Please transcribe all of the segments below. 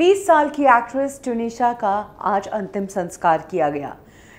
20 साल की एक्ट्रेस टूनिशा का आज अंतिम संस्कार किया गया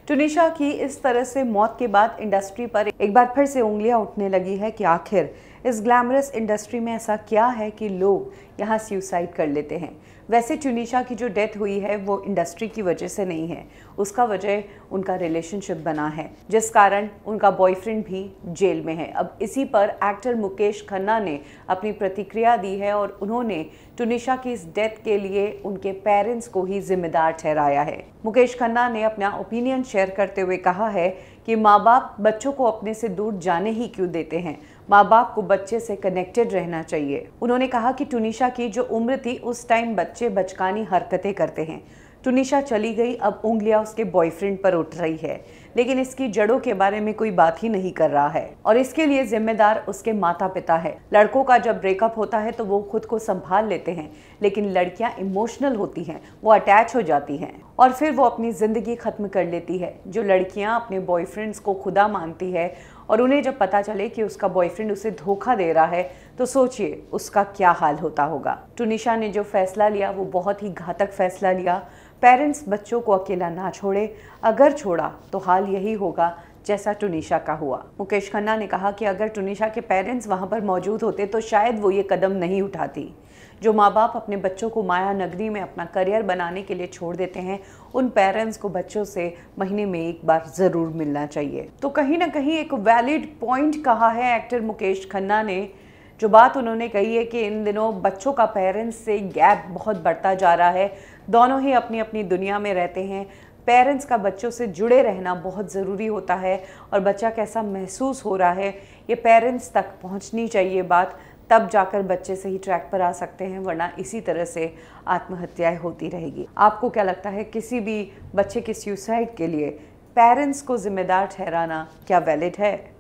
टूनिशा की इस तरह से मौत के बाद इंडस्ट्री पर एक बार फिर से उंगलियां उठने लगी है कि आखिर इस ग्लैमरस इंडस्ट्री में ऐसा क्या है कि लोग यहाँ सुसाइड कर लेते हैं वैसे चुनीशा की जो डेथ हुई है वो इंडस्ट्री की वजह से नहीं है उसका वजह उनका रिलेशनशिप बना है जिस कारण उनका बॉयफ्रेंड भी जेल में है अब इसी पर एक्टर मुकेश खन्ना ने अपनी प्रतिक्रिया दी है और उन्होंने टुनिशा की इस डेथ के लिए उनके पेरेंट्स को ही जिम्मेदार ठहराया है मुकेश खन्ना ने अपना ओपिनियन शेयर करते हुए कहा है कि माँ बाप बच्चों को अपने से दूर जाने ही क्यों देते हैं माँ बाप को बच्चे से कनेक्टेड रहना चाहिए उन्होंने कहा कि टुनिशा की जो उम्र थी उस टाइम बच्चे बचकानी हरकतें करते हैं टुनिशा चली गई अब उंगलियां उसके बॉयफ्रेंड पर उठ रही है लेकिन इसकी जड़ों के बारे में कोई बात ही नहीं कर रहा है और इसके लिए जिम्मेदार उसके माता पिता है लड़कों का जब ब्रेकअप होता है तो वो खुद को संभाल लेते हैं लेकिन लड़कियां इमोशनल होती हैं वो अटैच हो जाती हैं और फिर वो अपनी ज़िंदगी ख़त्म कर लेती है जो लड़कियां अपने बॉयफ्रेंड्स को खुदा मानती है और उन्हें जब पता चले कि उसका बॉयफ्रेंड उसे धोखा दे रहा है तो सोचिए उसका क्या हाल होता होगा टुनिशा ने जो फैसला लिया वो बहुत ही घातक फैसला लिया पेरेंट्स बच्चों को अकेला ना छोड़े अगर छोड़ा तो हाल यही होगा जैसा टुनिशा का हुआ मुकेश खन्ना ने कहा कि अगर टुनिशा के पेरेंट्स वहाँ पर मौजूद होते तो शायद वो ये कदम नहीं उठाती जो माँ बाप अपने बच्चों को माया नगरी में अपना करियर बनाने के लिए छोड़ देते हैं उन पेरेंट्स को बच्चों से महीने में एक बार ज़रूर मिलना चाहिए तो कहीं ना कहीं एक वैलिड पॉइंट कहा है एक्टर मुकेश खन्ना ने जो बात उन्होंने कही है कि इन दिनों बच्चों का पेरेंट्स से गैप बहुत बढ़ता जा रहा है दोनों ही अपनी अपनी दुनिया में रहते हैं पेरेंट्स का बच्चों से जुड़े रहना बहुत ज़रूरी होता है और बच्चा कैसा महसूस हो रहा है ये पेरेंट्स तक पहुंचनी चाहिए बात तब जाकर बच्चे सही ट्रैक पर आ सकते हैं वरना इसी तरह से आत्महत्याएं होती रहेगी आपको क्या लगता है किसी भी बच्चे के सुसाइड के लिए पेरेंट्स को जिम्मेदार ठहराना क्या वैलिड है